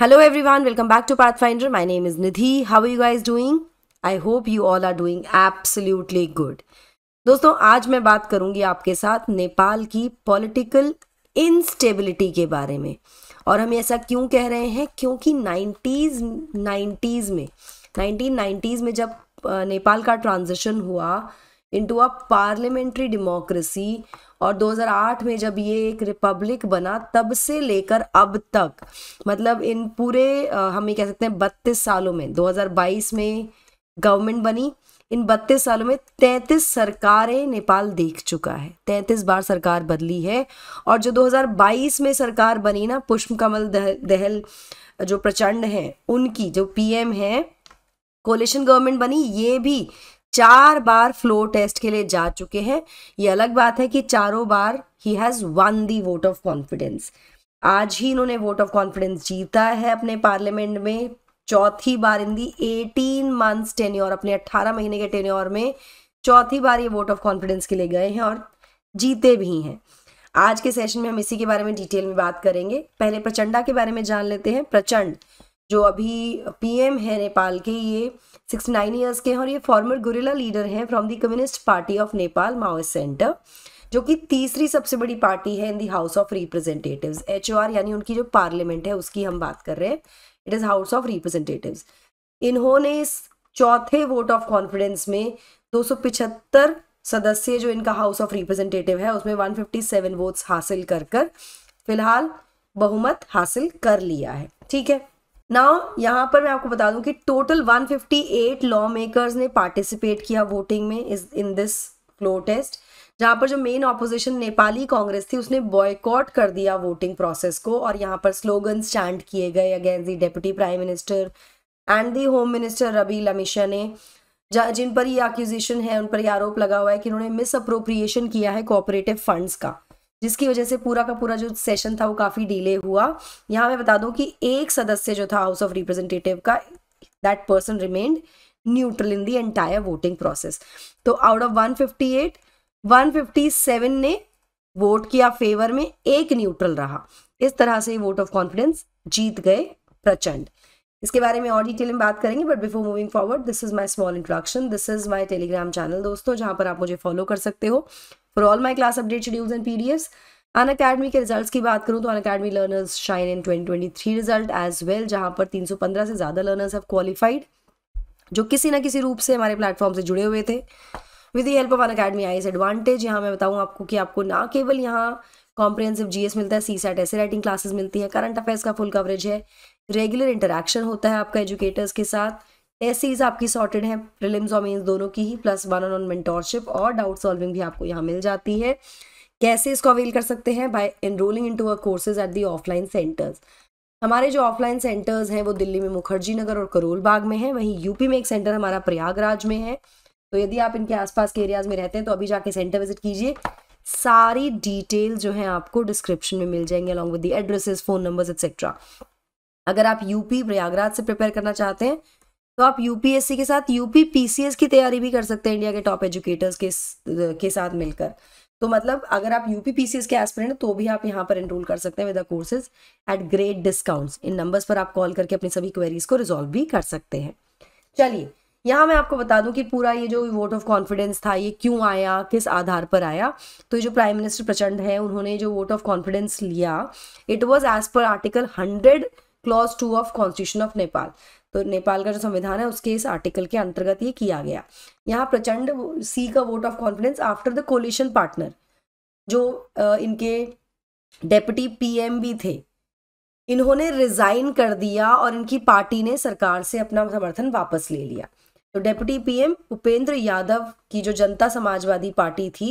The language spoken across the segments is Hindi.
hello everyone welcome back to Pathfinder my name is Nidhi how you are doing I hope you all are doing absolutely good दोस्तों आज मैं बात करूंगी आपके साथ नेपाल की पॉलिटिकल इनस्टेबिलिटी के बारे में और हम ऐसा क्यों कह रहे हैं क्योंकि नाइन्टीज नाइन्टीज में नाइनटीन में जब नेपाल का ट्रांजिशन हुआ इंटू अ पार्लियामेंट्री डेमोक्रेसी और 2008 में जब ये एक रिपब्लिक बना तब से लेकर अब तक मतलब इन पूरे हम ये कह सकते हैं बत्तीस सालों में 2022 में गवर्नमेंट बनी इन बत्तीस सालों में तैंतीस सरकारें नेपाल देख चुका है तैंतीस बार सरकार बदली है और जो 2022 में सरकार बनी ना पुष्प कमल दहल जो प्रचंड हैं उनकी जो पीएम है कोलेशन गवर्नमेंट बनी ये भी चार बार फ्लो टेस्ट के लिए जा चुके हैं ये अलग बात है कि चारों बार ही has won the vote of confidence आज ही इन्होंने वोट ऑफ कॉन्फिडेंस जीता है अपने पार्लियामेंट में चौथी बार in the eighteen months tenure अपने अट्ठारह महीने के टेन्योर में चौथी बार ये वोट ऑफ कॉन्फिडेंस के लिए गए हैं और जीते भी हैं आज के सेशन में हम इसी के बारे में डिटेल में बात करेंगे पहले प्रचंडा के बारे में जान लेते हैं प्रचंड जो अभी पीएम है नेपाल के ये सिक्स नाइन ईयर्स के हैं और ये फॉर्मर गुरिला लीडर हैं from the Communist party of Nepal Maoist Centre जो कि तीसरी सबसे बड़ी पार्टी है in the House of Representatives H यानी उनकी जो पार्लियामेंट है उसकी हम बात कर रहे हैं it is House of Representative इन्होंने इस चौथे वोट ऑफ कॉन्फिडेंस में दो सदस्य जो इनका हाउस ऑफ रिप्रेजेंटेटिव है उसमें वन वोट्स हासिल कर कर फिलहाल बहुमत हासिल कर लिया है ठीक है नाउ यहाँ पर मैं आपको बता दूं कि टोटल 158 लॉ मेकर्स ने पार्टिसिपेट किया वोटिंग में इस इन दिस फ्लो टेस्ट जहाँ पर जो मेन ऑपोजिशन नेपाली कांग्रेस थी उसने बॉयकॉट कर दिया वोटिंग प्रोसेस को और यहाँ पर स्लोगन स्टैंड किए गए against the deputy prime minister and the home minister Rabi Lamichhane ने जिन पर ये एक्यूजेशन है उन पर ये आरोप लगा हुआ है कि उन्होंने मिस अप्रोप्रिएशन किया है कोऑपरेटिव फंड्स का जिसकी वजह से पूरा का पूरा जो सेशन था वो काफ़ी डिले हुआ यहाँ मैं बता दू कि एक सदस्य जो था हाउस ऑफ रिप्रेजेंटेटिव का that person remained neutral in the entire voting process तो आउट ऑफ 158 157 ने वोट किया फेवर में एक न्यूट्रल रहा इस तरह से वोट ऑफ कॉन्फिडेंस जीत गए प्रचंड इसके बारे में और डिटेल में बात करेंगे but before moving forward this is my small introduction this is my Telegram channel दोस्तों जहां पर आप मुझे फॉलो कर सकते हो for all my class update schedules and P D Fs Unacademy के रिजल्ट की बात करूँ तो Unacademy learners shine in 2023 result as well जहाँ पर तीन सौ पंद्रह से ज़्यादा लर्नर्स हैव क्वालिफाइड जो किसी न किसी रूप से हमारे प्लेटफॉर्म से जुड़े हुए थे with the help of Unacademy I advantage यहाँ मैं बताऊँ आपको कि आपको ना केवल यहाँ कॉम्प्रिहेंसिव जी एस मिलता है सी सैट ऐसे राइटिंग क्लासेस मिलती है करंट अफेयर्स का फुल कवरेज है रेगुलर इंटरेक्शन होता है आपका एजुकेटर्स के साथ टेसीज आपकी सॉर्टेड है प्रिलिम्स और मेन्स दोनों की ही प्लस वन ऑन मेंटोरशिप और डाउट सॉल्विंग भी आपको यहाँ मिल जाती है कैसे इसको अवेल कर सकते हैं by enrolling into our courses at the offline centres हमारे जो ऑफलाइन सेंटर्स हैं वो दिल्ली में मुखर्जी नगर और करोल बाग में है वहीं यूपी में एक सेंटर हमारा प्रयागराज में है तो यदि आप इनके आसपास के एरियाज में रहते हैं तो अभी जाके सेंटर विजिट कीजिए सारी डिटेल जो है आपको डिस्क्रिप्शन में मिल जाएंगे along with the addresses phone numbers etcetera अगर आप यूपी प्रयागराज से प्रिपेयर करना चाहते हैं तो आप यूपीएससी के साथ यूपी पीसीएस की तैयारी भी कर सकते हैं इंडिया के टॉप एजुकेटर्स के के साथ मिलकर तो मतलब अगर आप यूपी पीसीएस के एस्पिरेंट तो भी आप यहाँ पर एनरोल कर सकते हैं with courses at great discounts इन नंबर्स पर आप कॉल करके अपनी सभी क्वेरीज को रिजोल्व भी कर सकते हैं चलिए यहाँ मैं आपको बता दूं कि पूरा ये जो वोट ऑफ कॉन्फिडेंस था ये क्यों आया किस आधार पर आया तो ये जो प्राइम मिनिस्टर प्रचंड है उन्होंने जो वोट ऑफ कॉन्फिडेंस लिया it was as per article hundred clause two of constitution of Nepal तो नेपाल का जो संविधान है उसके इस आर्टिकल के अंतर्गत ये किया गया यहाँ प्रचंड सी का vote of confidence after the coalition partner जो इनके डेप्टी पीएम भी थे इन्होंने रिजाइन कर दिया और इनकी पार्टी ने सरकार से अपना समर्थन वापस ले लिया तो डेप्यूटी पीएम उपेंद्र यादव की जो जनता समाजवादी पार्टी थी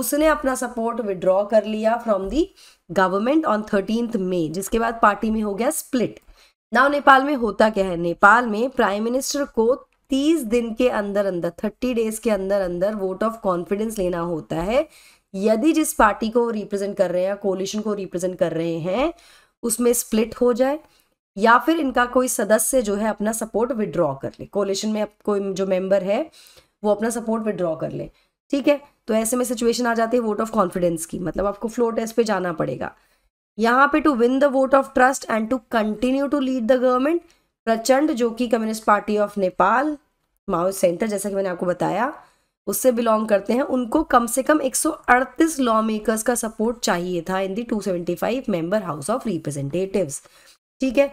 उसने अपना सपोर्ट विड्रॉ कर लिया from the government on thirteenth May जिसके बाद पार्टी में हो गया स्प्लिट नाउ नेपाल में होता क्या है नेपाल में प्राइम मिनिस्टर को तीस दिन के अंदर अंदर थर्टी डेज के अंदर अंदर वोट ऑफ कॉन्फिडेंस लेना होता है यदि जिस पार्टी को रिप्रेजेंट कर रहे हैं कोलिशन को रिप्रेजेंट कर रहे हैं उसमें स्प्लिट हो जाए या फिर इनका कोई सदस्य जो है अपना सपोर्ट विड्रॉ कर ले कोलिशन में कोई जो मेंबर है वो अपना सपोर्ट विड्रॉ कर ले ठीक है तो ऐसे में सिचुएशन आ जाती है वोट ऑफ कॉन्फिडेंस की मतलब आपको फ्लो टेस्ट पे जाना पड़ेगा यहाँ पे to win the vote of trust and to continue to lead the government Prachanda जो कि communist party of Nepal Mao centre जैसा कि मैंने आपको बताया उससे बिलोंग करते हैं उनको कम से कम 138 लॉ मेकर्स का सपोर्ट चाहिए था in the 275 member house of representatives ठीक है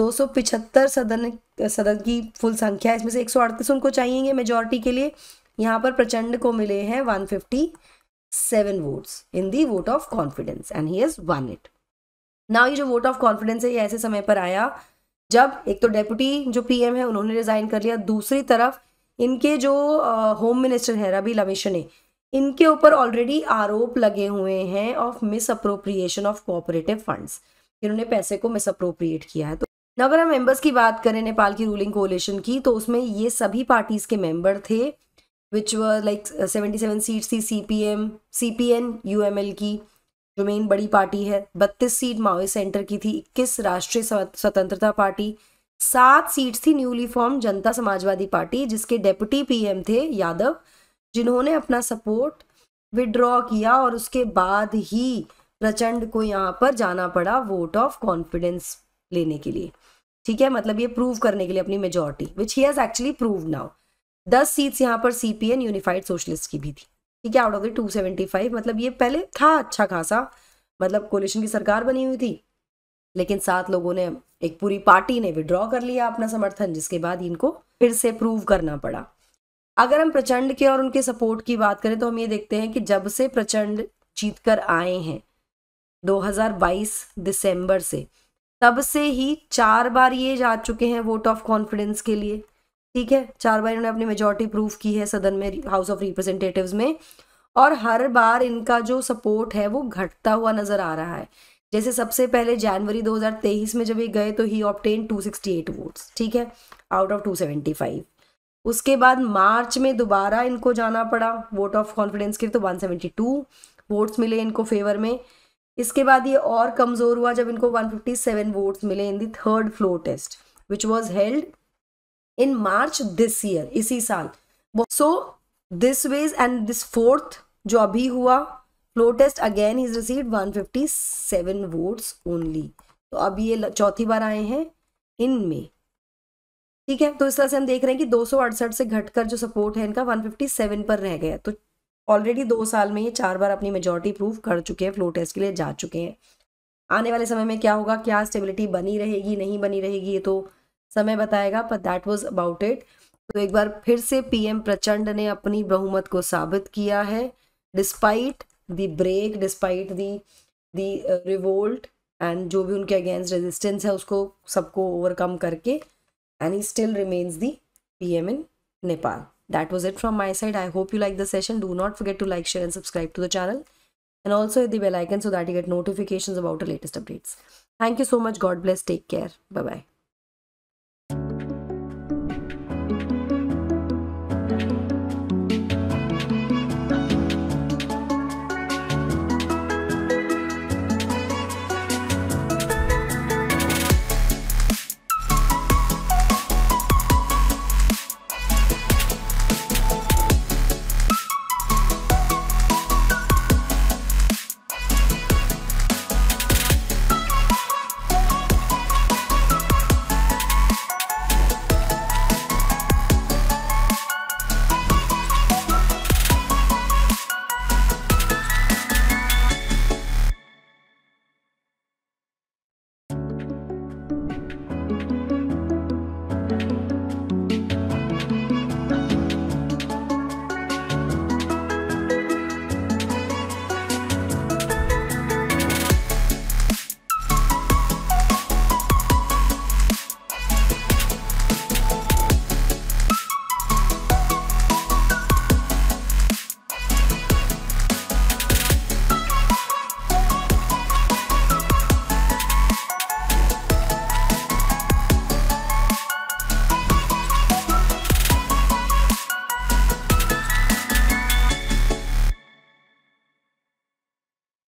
275 सदन सदन की फुल संख्या इसमें से 138 उनको चाहिए मेजोरिटी के लिए यहाँ पर प्रचंड को मिले हैं one fifty seven votes in the vote of confidence and he is won it now ये जो वोट ऑफ कॉन्फिडेंस है ये ऐसे समय पर आया जब एक तो डेप्यूटी जो पीएम है उन्होंने रिजाइन कर लिया दूसरी तरफ इनके जो होम मिनिस्टर हैं रबी लमिश ने इनके ऊपर ऑलरेडी आरोप लगे हुए हैं of misappropriation of cooperative funds इन्होंने पैसे को मिस अप्रोप्रिएट किया है तो अगर हम मेंबर्स की बात करें नेपाल की रूलिंग कोलेशन की तो उसमें ये सभी पार्टीज के मेंबर थे विच व लाइक सेवेंटी सेवन सीट्स थी C P M C P N U M L की जो मेन बड़ी पार्टी है बत्तीस सीट माओ सेंटर की थी इक्कीस राष्ट्रीय स्वतंत्रता पार्टी सात सीट्स थी newly form Janata Samajwadi party जिसके डेप्यूटी एम थे यादव जिन्होंने अपना सपोर्ट विड्रॉ किया और उसके बाद ही प्रचंड को यहाँ पर जाना पड़ा वोट ऑफ कॉन्फिडेंस लेने के लिए ठीक है मतलब ये प्रूव करने के लिए अपनी majority which he has actually prove now दस सीट्स यहाँ पर सीपीएन यूनिफाइड सोशलिस्ट की भी थी ठीक है out of the two seventy five मतलब ये पहले था अच्छा खासा मतलब कोलिशन की सरकार बनी हुई थी लेकिन सात लोगों ने एक पूरी पार्टी ने विड्रॉ कर लिया अपना समर्थन जिसके बाद इनको फिर से प्रूव करना पड़ा अगर हम प्रचंड के और उनके सपोर्ट की बात करें तो हम ये देखते हैं कि जब से प्रचंड जीत कर आए हैं 2022 दिसंबर से तब से ही चार बार ये जा चुके हैं वोट ऑफ कॉन्फिडेंस के लिए ठीक है चार बार इन्होंने अपनी मेजोरिटी प्रूव की है सदन में हाउस ऑफ रिप्रेजेंटेटिव्स में और हर बार इनका जो सपोर्ट है वो घटता हुआ नजर आ रहा है जैसे सबसे पहले जनवरी 2023 में जब ये गए तो ही ऑप्टेन 268 वोट्स ठीक है आउट ऑफ 275 उसके बाद मार्च में दोबारा इनको जाना पड़ा वोट ऑफ कॉन्फिडेंस के तो 172 वोट्स मिले इनको फेवर में इसके बाद ये और कमज़ोर हुआ जब इनको 157 वोट्स मिले in the third floor test which was held in March this year इसी साल so this was and this fourth जो अभी हुआ floor test again is receive 157 votes only तो अब ये चौथी बार आए हैं इनमें ठीक है तो इस तरह से हम देख रहे हैं कि दो से घटकर जो सपोर्ट है इनका 157 पर रह गया तो ऑलरेडी दो साल में ये चार बार अपनी मेजोरिटी प्रूव कर चुके हैं फ्लो टेस्ट के लिए जा चुके हैं आने वाले समय में क्या होगा क्या स्टेबिलिटी बनी रहेगी नहीं बनी रहेगी ये तो समय बताएगा पर दैट वॉज अबाउट इट तो एक बार फिर से पीएम प्रचंड ने अपनी बहुमत को साबित किया है despite the break despite the revolt and जो भी उनके अगेंस्ट रेजिस्टेंस है उसको सबको ओवरकम करके and he still remains the P M in Nepal that was it from my side I hope you like the session do not forget to like share and subscribe to the channel and also hit the bell icon so that you get notification about the latest updates thank you so much God bless take care bye bye